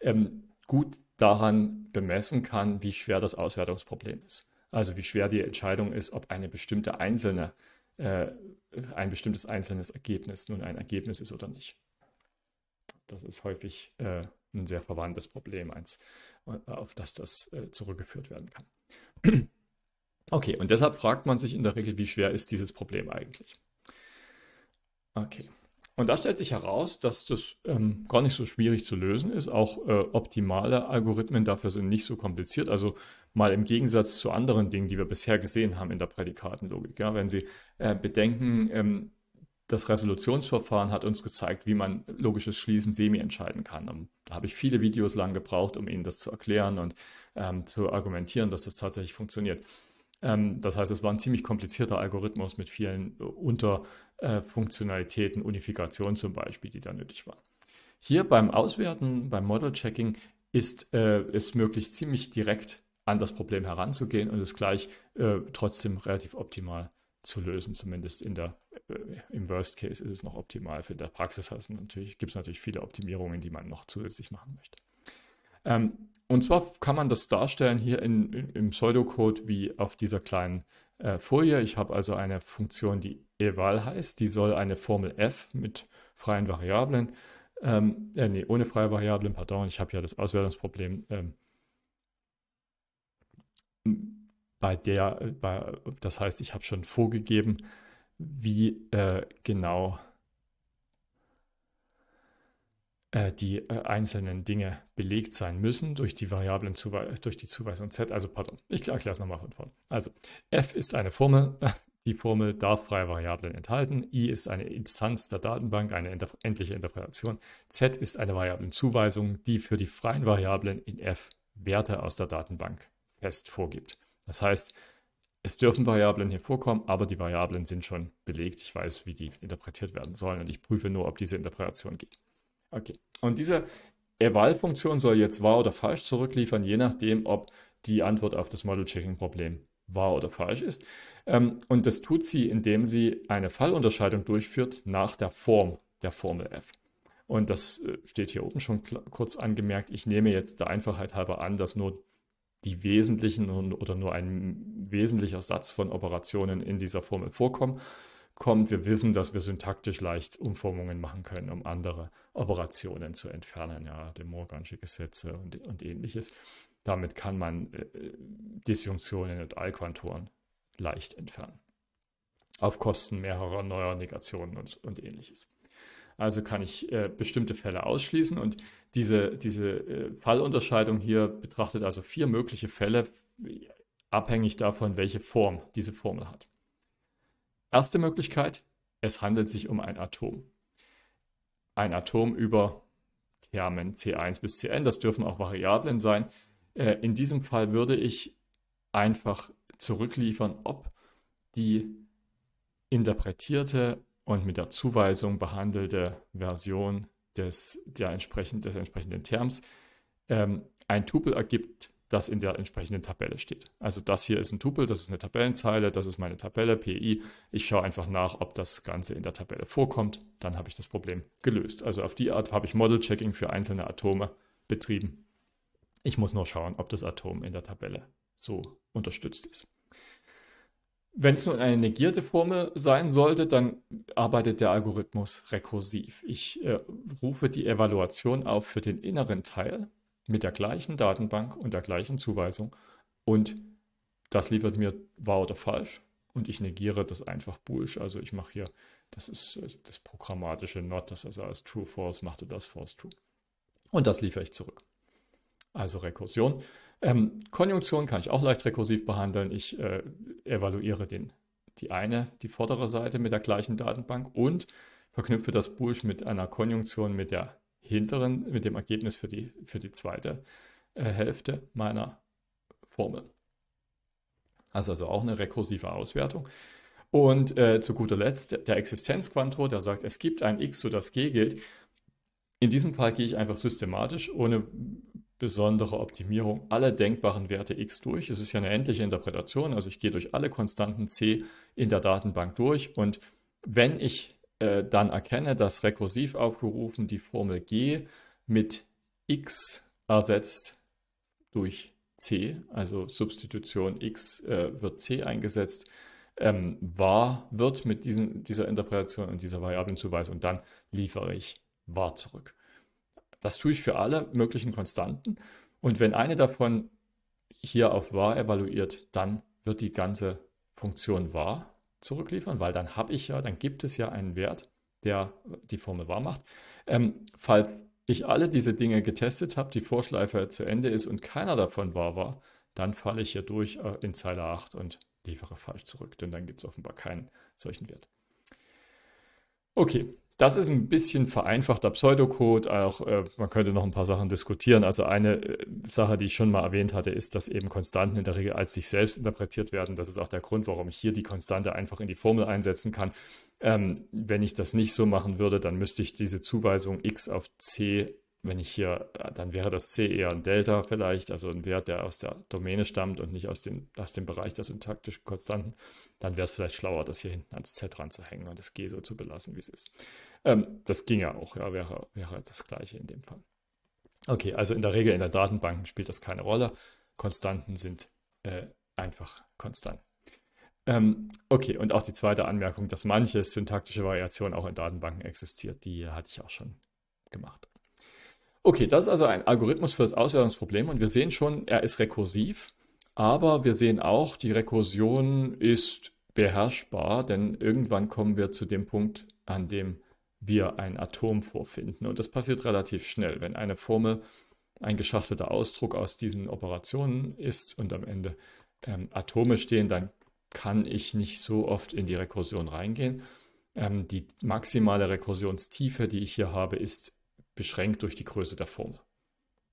ähm, gut daran bemessen kann, wie schwer das Auswertungsproblem ist. Also wie schwer die Entscheidung ist, ob eine bestimmte einzelne, äh, ein bestimmtes einzelnes Ergebnis nun ein Ergebnis ist oder nicht. Das ist häufig äh, ein sehr verwandtes Problem, eins, äh, auf das das äh, zurückgeführt werden kann. Okay, und deshalb fragt man sich in der Regel, wie schwer ist dieses Problem eigentlich? Okay. Und da stellt sich heraus, dass das ähm, gar nicht so schwierig zu lösen ist. Auch äh, optimale Algorithmen dafür sind nicht so kompliziert. Also mal im Gegensatz zu anderen Dingen, die wir bisher gesehen haben in der Prädikatenlogik. Ja, wenn Sie äh, bedenken, ähm, das Resolutionsverfahren hat uns gezeigt, wie man logisches Schließen semi-entscheiden kann. Und da habe ich viele Videos lang gebraucht, um Ihnen das zu erklären und ähm, zu argumentieren, dass das tatsächlich funktioniert. Ähm, das heißt, es war ein ziemlich komplizierter Algorithmus mit vielen äh, Unterfunktionalitäten, äh, Unifikation zum Beispiel, die da nötig waren. Hier beim Auswerten, beim Model-Checking ist äh, es äh, möglich, ziemlich direkt an das Problem heranzugehen und es gleich äh, trotzdem relativ optimal zu lösen, zumindest in der, äh, im Worst Case ist es noch optimal. Für in der Praxis heißt also natürlich, gibt es natürlich viele Optimierungen, die man noch zusätzlich machen möchte. Ähm, und zwar kann man das darstellen hier in, in, im Pseudocode wie auf dieser kleinen äh, Folie. Ich habe also eine Funktion, die eval heißt. Die soll eine Formel f mit freien Variablen, ähm, äh, nee, ohne freie Variablen, pardon, ich habe ja das Auswertungsproblem ähm, bei der, äh, bei, das heißt, ich habe schon vorgegeben, wie äh, genau äh, die äh, einzelnen Dinge belegt sein müssen durch die Variablen durch die Zuweisung z. Also, pardon, ich erkläre es nochmal von vorne. Also, f ist eine Formel, die Formel darf freie Variablen enthalten, i ist eine Instanz der Datenbank, eine inter endliche Interpretation, z ist eine Variablenzuweisung, die für die freien Variablen in f Werte aus der Datenbank fest vorgibt. Das heißt, es dürfen Variablen hier vorkommen, aber die Variablen sind schon belegt. Ich weiß, wie die interpretiert werden sollen und ich prüfe nur, ob diese Interpretation geht. Okay. Und diese Eval-Funktion soll jetzt wahr oder falsch zurückliefern, je nachdem, ob die Antwort auf das Model-Checking-Problem wahr oder falsch ist. Ähm, und das tut sie, indem sie eine Fallunterscheidung durchführt nach der Form der Formel f. Und das äh, steht hier oben schon kurz angemerkt. Ich nehme jetzt der Einfachheit halber an, dass nur die wesentlichen oder nur ein wesentlicher Satz von Operationen in dieser Formel vorkommen kommt, wir wissen, dass wir syntaktisch leicht Umformungen machen können, um andere Operationen zu entfernen, ja, die Morgansche Gesetze und, und ähnliches. Damit kann man äh, Disjunktionen und Allquantoren leicht entfernen. Auf Kosten mehrerer neuer Negationen und, und ähnliches. Also kann ich äh, bestimmte Fälle ausschließen und diese, diese äh, Fallunterscheidung hier betrachtet also vier mögliche Fälle, äh, abhängig davon, welche Form diese Formel hat. Erste Möglichkeit, es handelt sich um ein Atom. Ein Atom über Termen C1 bis Cn, das dürfen auch Variablen sein. Äh, in diesem Fall würde ich einfach zurückliefern, ob die interpretierte und mit der Zuweisung behandelte Version des, der entsprechend, des entsprechenden Terms ähm, ein Tupel ergibt, das in der entsprechenden Tabelle steht. Also das hier ist ein Tupel, das ist eine Tabellenzeile, das ist meine Tabelle PI. Ich schaue einfach nach, ob das Ganze in der Tabelle vorkommt. Dann habe ich das Problem gelöst. Also auf die Art habe ich Model-Checking für einzelne Atome betrieben. Ich muss nur schauen, ob das Atom in der Tabelle so unterstützt ist. Wenn es nun eine negierte Formel sein sollte, dann arbeitet der Algorithmus rekursiv. Ich äh, rufe die Evaluation auf für den inneren Teil mit der gleichen Datenbank und der gleichen Zuweisung und das liefert mir wahr oder falsch und ich negiere das einfach Boolisch. Also ich mache hier, das ist äh, das programmatische Not, das also als True False macht und als False True. Und das liefere ich zurück. Also Rekursion. Ähm, Konjunktion kann ich auch leicht rekursiv behandeln. Ich äh, evaluiere den, die eine, die vordere Seite mit der gleichen Datenbank und verknüpfe das Boolisch mit einer Konjunktion mit der hinteren, mit dem Ergebnis für die, für die zweite äh, Hälfte meiner Formel. Also, also auch eine rekursive Auswertung. Und äh, zu guter Letzt der Existenzquantor, der sagt, es gibt ein x, so das g gilt. In diesem Fall gehe ich einfach systematisch ohne besondere Optimierung alle denkbaren Werte x durch. Es ist ja eine endliche Interpretation, also ich gehe durch alle Konstanten c in der Datenbank durch und wenn ich äh, dann erkenne, dass rekursiv aufgerufen die Formel G mit x ersetzt durch c, also Substitution x äh, wird c eingesetzt, ähm, wahr wird mit diesen, dieser Interpretation und dieser Variablenzuweisung. Und dann liefere ich wahr zurück. Das tue ich für alle möglichen Konstanten. Und wenn eine davon hier auf wahr evaluiert, dann wird die ganze Funktion wahr zurückliefern, weil dann habe ich ja, dann gibt es ja einen Wert, der die Formel wahr macht. Ähm, falls ich alle diese Dinge getestet habe, die Vorschleife zu Ende ist und keiner davon wahr war, dann falle ich hier durch äh, in Zeile 8 und liefere falsch zurück, denn dann gibt es offenbar keinen solchen Wert. Okay, das ist ein bisschen vereinfachter Pseudocode. Auch äh, man könnte noch ein paar Sachen diskutieren. Also eine äh, Sache, die ich schon mal erwähnt hatte, ist, dass eben Konstanten in der Regel als sich selbst interpretiert werden. Das ist auch der Grund, warum ich hier die Konstante einfach in die Formel einsetzen kann. Ähm, wenn ich das nicht so machen würde, dann müsste ich diese Zuweisung x auf c, wenn ich hier, äh, dann wäre das c eher ein Delta vielleicht, also ein Wert, der aus der Domäne stammt und nicht aus dem, aus dem Bereich der syntaktischen Konstanten. Dann wäre es vielleicht schlauer, das hier hinten ans z ranzuhängen und das g so zu belassen, wie es ist. Ähm, das ging ja auch, ja, wäre, wäre das gleiche in dem Fall. Okay, also in der Regel in der Datenbank spielt das keine Rolle. Konstanten sind äh, einfach konstant. Ähm, okay, und auch die zweite Anmerkung, dass manche syntaktische Variation auch in Datenbanken existiert, die hatte ich auch schon gemacht. Okay, das ist also ein Algorithmus für das Auswertungsproblem und wir sehen schon, er ist rekursiv, aber wir sehen auch, die Rekursion ist beherrschbar, denn irgendwann kommen wir zu dem Punkt, an dem wir ein Atom vorfinden. Und das passiert relativ schnell, wenn eine Formel ein geschachtelter Ausdruck aus diesen Operationen ist und am Ende ähm, Atome stehen, dann kann ich nicht so oft in die Rekursion reingehen. Ähm, die maximale Rekursionstiefe, die ich hier habe, ist beschränkt durch die Größe der Formel.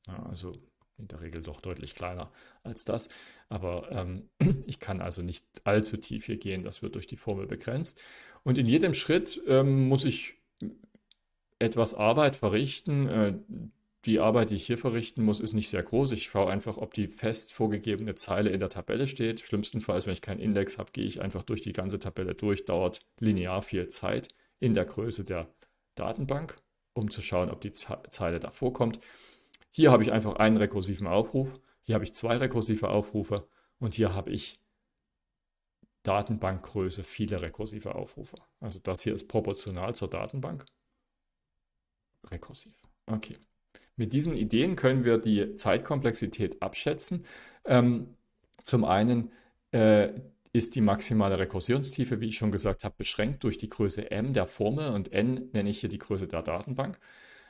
Ja, also in der Regel doch deutlich kleiner als das. Aber ähm, ich kann also nicht allzu tief hier gehen, das wird durch die Formel begrenzt. Und in jedem Schritt ähm, muss ich etwas Arbeit verrichten. Äh, die Arbeit, die ich hier verrichten muss, ist nicht sehr groß. Ich schaue einfach, ob die fest vorgegebene Zeile in der Tabelle steht. Schlimmstenfalls, wenn ich keinen Index habe, gehe ich einfach durch die ganze Tabelle durch. Dauert linear viel Zeit in der Größe der Datenbank, um zu schauen, ob die Zeile da vorkommt. Hier habe ich einfach einen rekursiven Aufruf. Hier habe ich zwei rekursive Aufrufe. Und hier habe ich Datenbankgröße viele rekursive Aufrufe. Also das hier ist proportional zur Datenbank rekursiv. Okay. Mit diesen Ideen können wir die Zeitkomplexität abschätzen. Ähm, zum einen äh, ist die maximale Rekursionstiefe, wie ich schon gesagt habe, beschränkt durch die Größe m der Formel und n nenne ich hier die Größe der Datenbank.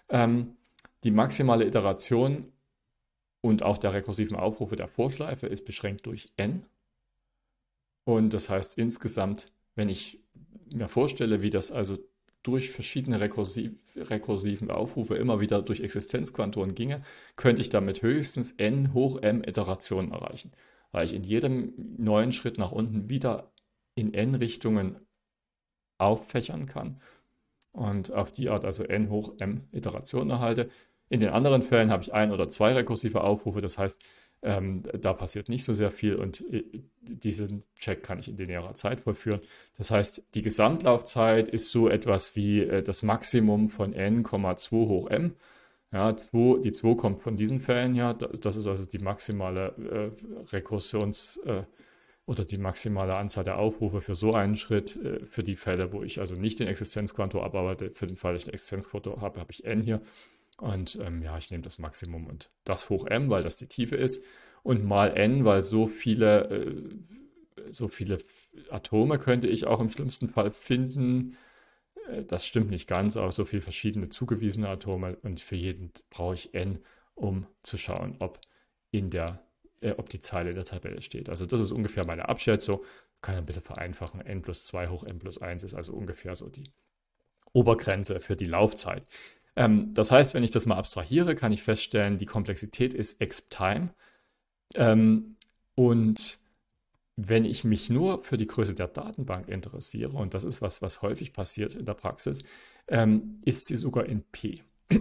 Ähm, die maximale Iteration und auch der rekursiven Aufrufe der Vorschleife ist beschränkt durch n. Und das heißt insgesamt, wenn ich mir vorstelle, wie das also durch verschiedene rekursiv, rekursiven Aufrufe immer wieder durch Existenzquantoren ginge, könnte ich damit höchstens n hoch m Iterationen erreichen, weil ich in jedem neuen Schritt nach unten wieder in n Richtungen auffächern kann und auf die Art also n hoch m Iterationen erhalte. In den anderen Fällen habe ich ein oder zwei rekursive Aufrufe, das heißt, ähm, da passiert nicht so sehr viel und äh, diesen Check kann ich in linearer Zeit vollführen. Das heißt, die Gesamtlaufzeit ist so etwas wie äh, das Maximum von n,2 hoch m. Ja, 2, die 2 kommt von diesen Fällen ja. Das ist also die maximale äh, Rekursions- äh, oder die maximale Anzahl der Aufrufe für so einen Schritt, äh, für die Fälle, wo ich also nicht den Existenzquantor abarbeite. Für den Fall, dass ich den Existenzquantor habe, habe ich n hier. Und ähm, ja, ich nehme das Maximum und das hoch m, weil das die Tiefe ist. Und mal n, weil so viele, äh, so viele Atome könnte ich auch im schlimmsten Fall finden. Äh, das stimmt nicht ganz, aber so viele verschiedene zugewiesene Atome. Und für jeden brauche ich n, um zu schauen, ob, in der, äh, ob die Zeile in der Tabelle steht. Also das ist ungefähr meine Abschätzung. Kann ein bisschen vereinfachen. n plus 2 hoch n plus 1 ist also ungefähr so die Obergrenze für die Laufzeit. Ähm, das heißt, wenn ich das mal abstrahiere, kann ich feststellen, die Komplexität ist exp-time. Ähm, und wenn ich mich nur für die Größe der Datenbank interessiere, und das ist was, was häufig passiert in der Praxis, ähm, ist sie sogar in P.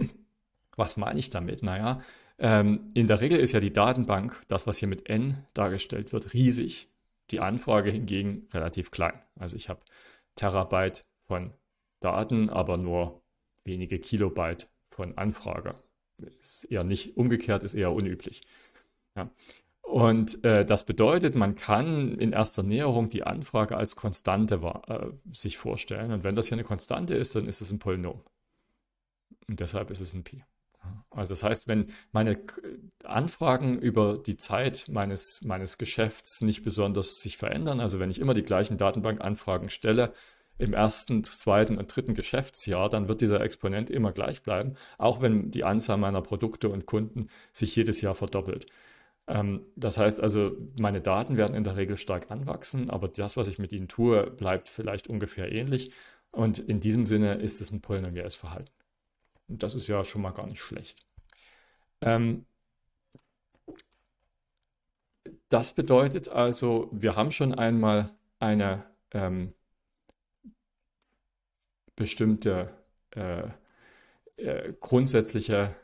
was meine ich damit? Naja, ähm, in der Regel ist ja die Datenbank, das, was hier mit N dargestellt wird, riesig. Die Anfrage hingegen relativ klein. Also ich habe Terabyte von Daten, aber nur wenige Kilobyte von Anfrage. Ist eher nicht umgekehrt, ist eher unüblich. Ja. Und äh, das bedeutet, man kann in erster Näherung die Anfrage als Konstante äh, sich vorstellen. Und wenn das hier eine Konstante ist, dann ist es ein Polynom. Und deshalb ist es ein Pi. Also das heißt, wenn meine Anfragen über die Zeit meines, meines Geschäfts nicht besonders sich verändern, also wenn ich immer die gleichen Datenbankanfragen stelle, im ersten, zweiten und dritten Geschäftsjahr, dann wird dieser Exponent immer gleich bleiben, auch wenn die Anzahl meiner Produkte und Kunden sich jedes Jahr verdoppelt. Ähm, das heißt also, meine Daten werden in der Regel stark anwachsen, aber das, was ich mit ihnen tue, bleibt vielleicht ungefähr ähnlich. Und in diesem Sinne ist es ein polynomielles Verhalten. Und das ist ja schon mal gar nicht schlecht. Ähm, das bedeutet also, wir haben schon einmal eine ähm, bestimmte äh, äh, grundsätzliche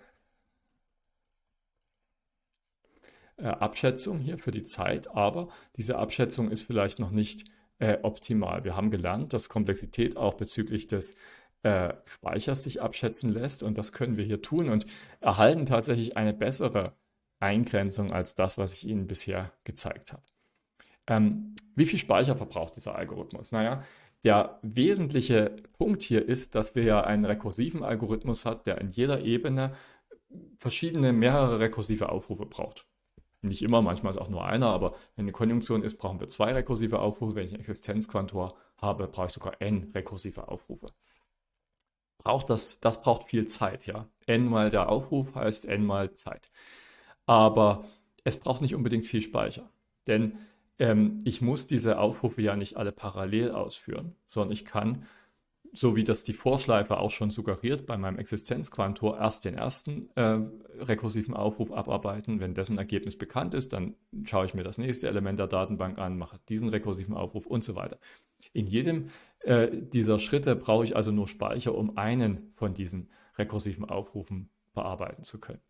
äh, Abschätzung hier für die Zeit, aber diese Abschätzung ist vielleicht noch nicht äh, optimal. Wir haben gelernt, dass Komplexität auch bezüglich des äh, Speichers sich abschätzen lässt und das können wir hier tun und erhalten tatsächlich eine bessere Eingrenzung als das, was ich Ihnen bisher gezeigt habe. Ähm, wie viel Speicher verbraucht dieser Algorithmus? Naja, der wesentliche Punkt hier ist, dass wir ja einen rekursiven Algorithmus hat, der in jeder Ebene verschiedene, mehrere rekursive Aufrufe braucht. Nicht immer, manchmal ist auch nur einer, aber wenn eine Konjunktion ist, brauchen wir zwei rekursive Aufrufe. Wenn ich ein Existenzquantor habe, brauche ich sogar n rekursive Aufrufe. Braucht das, das braucht viel Zeit, ja. n mal der Aufruf heißt n mal Zeit. Aber es braucht nicht unbedingt viel Speicher. Denn ähm, ich muss diese Aufrufe ja nicht alle parallel ausführen, sondern ich kann, so wie das die Vorschleife auch schon suggeriert, bei meinem Existenzquantor erst den ersten äh, rekursiven Aufruf abarbeiten. Wenn dessen Ergebnis bekannt ist, dann schaue ich mir das nächste Element der Datenbank an, mache diesen rekursiven Aufruf und so weiter. In jedem äh, dieser Schritte brauche ich also nur Speicher, um einen von diesen rekursiven Aufrufen bearbeiten zu können.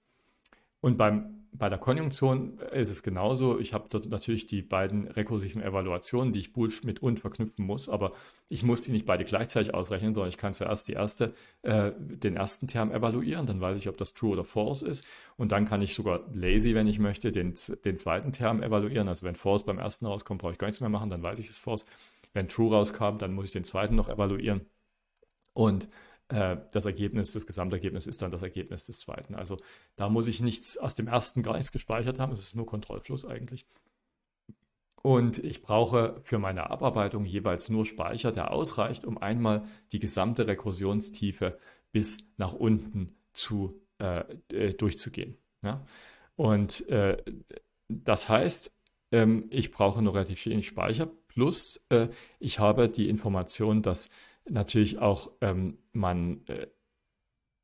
Und beim, bei der Konjunktion ist es genauso. Ich habe dort natürlich die beiden rekursiven Evaluationen, die ich bull mit und verknüpfen muss, aber ich muss die nicht beide gleichzeitig ausrechnen, sondern ich kann zuerst die erste, äh, den ersten Term evaluieren, dann weiß ich, ob das True oder False ist und dann kann ich sogar lazy, wenn ich möchte, den, den zweiten Term evaluieren. Also wenn False beim ersten rauskommt, brauche ich gar nichts mehr machen, dann weiß ich es False. Wenn True rauskam, dann muss ich den zweiten noch evaluieren und äh, das Ergebnis, das Gesamtergebnis ist dann das Ergebnis des zweiten. Also da muss ich nichts aus dem ersten gar nichts gespeichert haben, es ist nur Kontrollfluss eigentlich. Und ich brauche für meine Abarbeitung jeweils nur Speicher, der ausreicht, um einmal die gesamte Rekursionstiefe bis nach unten zu, äh, äh durchzugehen. Ja? Und äh, das heißt, ähm, ich brauche nur relativ wenig Speicher, plus äh, ich habe die Information, dass natürlich auch ähm, man äh,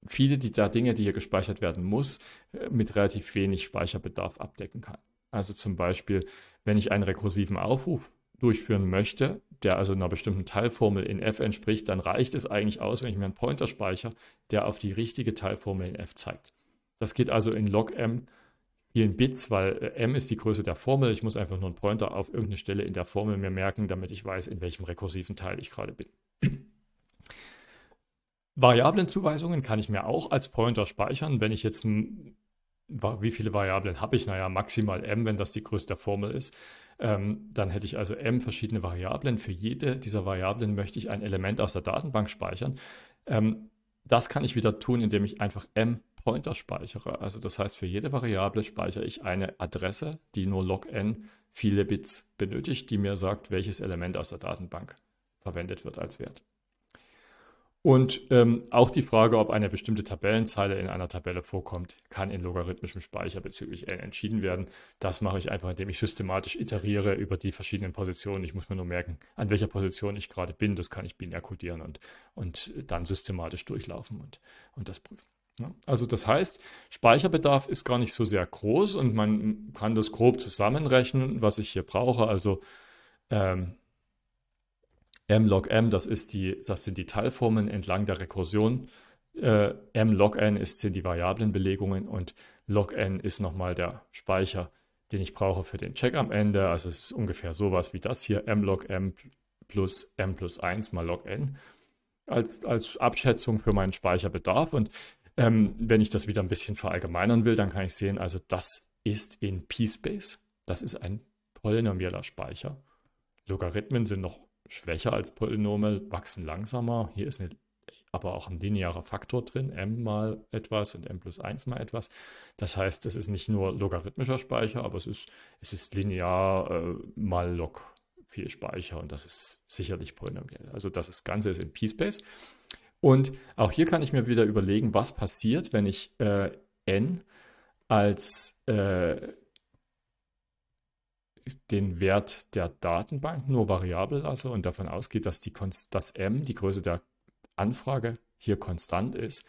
viele der Dinge, die hier gespeichert werden muss, äh, mit relativ wenig Speicherbedarf abdecken kann. Also zum Beispiel, wenn ich einen rekursiven Aufruf durchführen möchte, der also einer bestimmten Teilformel in f entspricht, dann reicht es eigentlich aus, wenn ich mir einen Pointer speichere, der auf die richtige Teilformel in f zeigt. Das geht also in log m vielen Bits, weil äh, m ist die Größe der Formel. Ich muss einfach nur einen Pointer auf irgendeine Stelle in der Formel mir merken, damit ich weiß, in welchem rekursiven Teil ich gerade bin. Variablenzuweisungen kann ich mir auch als Pointer speichern, wenn ich jetzt, wie viele Variablen habe ich? Naja, maximal m, wenn das die Größe der Formel ist. Ähm, dann hätte ich also m verschiedene Variablen. Für jede dieser Variablen möchte ich ein Element aus der Datenbank speichern. Ähm, das kann ich wieder tun, indem ich einfach m Pointer speichere. Also das heißt, für jede Variable speichere ich eine Adresse, die nur log n viele Bits benötigt, die mir sagt, welches Element aus der Datenbank verwendet wird als Wert. Und ähm, auch die Frage, ob eine bestimmte Tabellenzeile in einer Tabelle vorkommt, kann in logarithmischem Speicher bezüglich n entschieden werden. Das mache ich einfach, indem ich systematisch iteriere über die verschiedenen Positionen. Ich muss mir nur merken, an welcher Position ich gerade bin. Das kann ich binär kodieren und, und dann systematisch durchlaufen und, und das prüfen. Ja, also das heißt, Speicherbedarf ist gar nicht so sehr groß und man kann das grob zusammenrechnen, was ich hier brauche. Also ähm, M log M, das, ist die, das sind die Teilformeln entlang der Rekursion. Äh, M log N ist, sind die Variablenbelegungen und log N ist nochmal der Speicher, den ich brauche für den Check am Ende. Also es ist ungefähr sowas wie das hier, M log M plus M plus 1 mal log N als, als Abschätzung für meinen Speicherbedarf. Und ähm, wenn ich das wieder ein bisschen verallgemeinern will, dann kann ich sehen, also das ist in P-Space. Das ist ein polynomieller Speicher. Logarithmen sind noch schwächer als Polynome, wachsen langsamer. Hier ist eine, aber auch ein linearer Faktor drin, m mal etwas und m plus 1 mal etwas. Das heißt, es ist nicht nur logarithmischer Speicher, aber es ist, es ist linear äh, mal log viel Speicher und das ist sicherlich polynomiell. Also das Ganze ist in P-Space. Und auch hier kann ich mir wieder überlegen, was passiert, wenn ich äh, n als äh, den Wert der Datenbank nur variabel lasse also, und davon ausgeht, dass die Konst M, die Größe der Anfrage, hier konstant ist.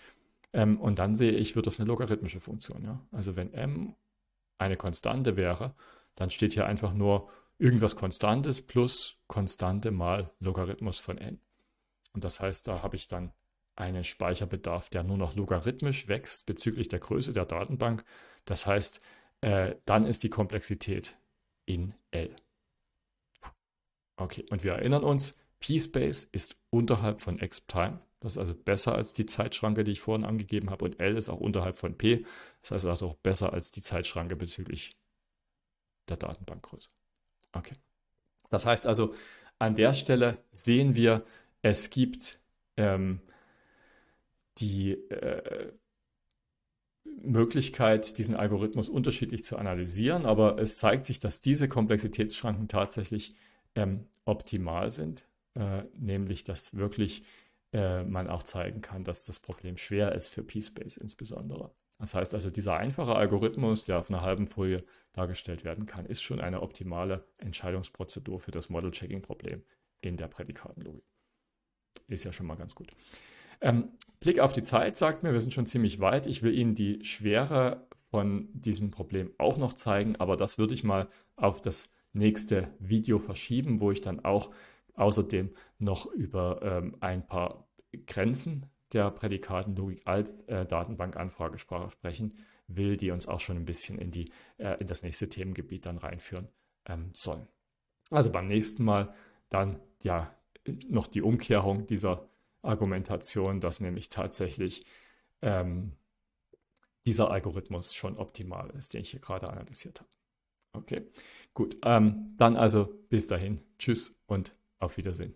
Ähm, und dann sehe ich, wird das eine logarithmische Funktion. Ja? Also wenn M eine Konstante wäre, dann steht hier einfach nur irgendwas Konstantes plus Konstante mal Logarithmus von n. Und das heißt, da habe ich dann einen Speicherbedarf, der nur noch logarithmisch wächst bezüglich der Größe der Datenbank. Das heißt, äh, dann ist die Komplexität in L. Okay, und wir erinnern uns, P-Space ist unterhalb von exp-time. Das ist also besser als die Zeitschranke, die ich vorhin angegeben habe. Und L ist auch unterhalb von P. Das heißt also auch besser als die Zeitschranke bezüglich der Datenbankgröße. Okay. Das heißt also, an der Stelle sehen wir, es gibt ähm, die, äh, Möglichkeit, diesen Algorithmus unterschiedlich zu analysieren, aber es zeigt sich, dass diese Komplexitätsschranken tatsächlich ähm, optimal sind, äh, nämlich dass wirklich äh, man auch zeigen kann, dass das Problem schwer ist für P-Space insbesondere. Das heißt also, dieser einfache Algorithmus, der auf einer halben Folie dargestellt werden kann, ist schon eine optimale Entscheidungsprozedur für das Model-Checking-Problem in der Prädikatenlogik. Ist ja schon mal ganz gut. Ähm, Blick auf die Zeit sagt mir, wir sind schon ziemlich weit. Ich will Ihnen die Schwere von diesem Problem auch noch zeigen, aber das würde ich mal auf das nächste Video verschieben, wo ich dann auch außerdem noch über ähm, ein paar Grenzen der Prädikatenlogik als äh, Datenbankanfragesprache sprechen will, die uns auch schon ein bisschen in, die, äh, in das nächste Themengebiet dann reinführen ähm, sollen. Also beim nächsten Mal dann ja noch die Umkehrung dieser Argumentation, dass nämlich tatsächlich ähm, dieser Algorithmus schon optimal ist, den ich hier gerade analysiert habe. Okay, gut. Ähm, dann also bis dahin. Tschüss und auf Wiedersehen.